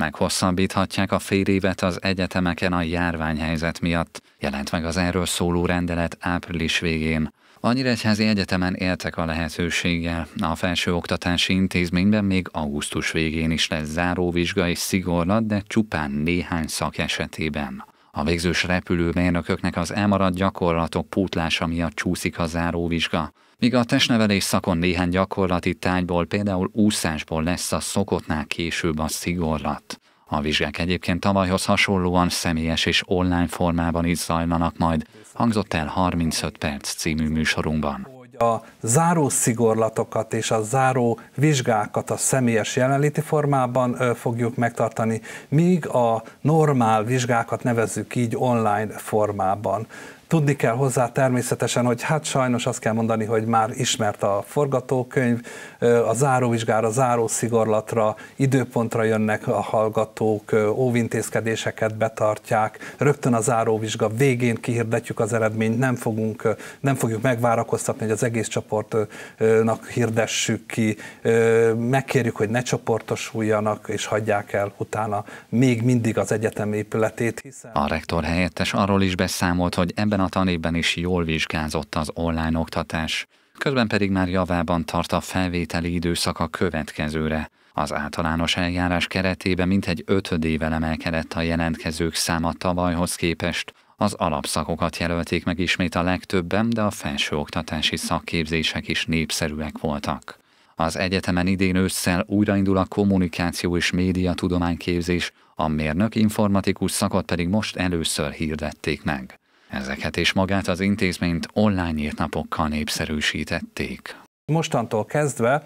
meghosszabbíthatják a fél évet az egyetemeken a járványhelyzet miatt, jelent meg az erről szóló rendelet április végén. A Nyíregyházi Egyetemen éltek a lehetőséggel. A felsőoktatási intézményben még augusztus végén is lesz záróvizsga és szigorlat, de csupán néhány szak esetében. A végzős repülőmérnököknek az elmaradt gyakorlatok pótlása miatt csúszik a záróvizsga míg a testnevelés szakon néhány gyakorlati tárgyból, például úszásból lesz a szokottnál később a szigorlat. A vizsgák egyébként tavalyhoz hasonlóan személyes és online formában is zajlanak majd, hangzott el 35 perc című műsorunkban. A záró szigorlatokat és a záró vizsgákat a személyes jelenléti formában fogjuk megtartani, míg a normál vizsgákat nevezzük így online formában. Tudni kell hozzá természetesen, hogy hát sajnos azt kell mondani, hogy már ismert a forgatókönyv, a záróvizsgára, zárószigorlatra, időpontra jönnek a hallgatók, óvintézkedéseket betartják, rögtön a záróvizsga végén kihirdetjük az eredményt, nem, fogunk, nem fogjuk megvárakoztatni, hogy az egész csoportnak hirdessük ki, megkérjük, hogy ne csoportosuljanak, és hagyják el utána még mindig az egyetem épületét. Hiszen... A rektor helyettes arról is beszámolt, hogy ebben ebben a tanében is jól vizsgázott az online oktatás. Közben pedig már javában tart a felvételi időszak a következőre. Az általános eljárás keretében mintegy ötödével emelkedett a jelentkezők száma tavalyhoz képest, az alapszakokat jelölték meg ismét a legtöbben, de a felsőoktatási szakképzések is népszerűek voltak. Az egyetemen idén ősszel újraindul a kommunikáció és média tudományképzés, a mérnök informatikus szakot pedig most először hirdették meg. Ezeket és magát az intézményt online nyílt napokkal népszerűsítették. Mostantól kezdve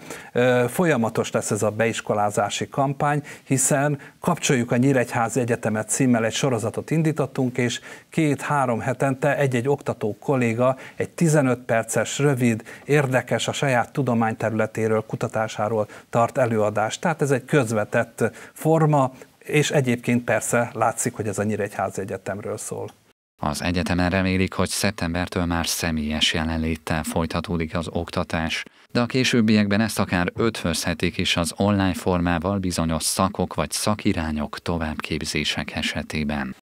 folyamatos lesz ez a beiskolázási kampány, hiszen kapcsoljuk a Nyíregyházi Egyetemet címmel egy sorozatot indítottunk, és két-három hetente egy-egy oktató kolléga egy 15 perces, rövid, érdekes, a saját tudományterületéről, kutatásáról tart előadást. Tehát ez egy közvetett forma, és egyébként persze látszik, hogy ez a Nyíregyházi Egyetemről szól. Az egyetemen remélik, hogy szeptembertől már személyes jelenléttel folytatódik az oktatás, de a későbbiekben ezt akár ötvözhetik is az online formával bizonyos szakok vagy szakirányok továbbképzések esetében.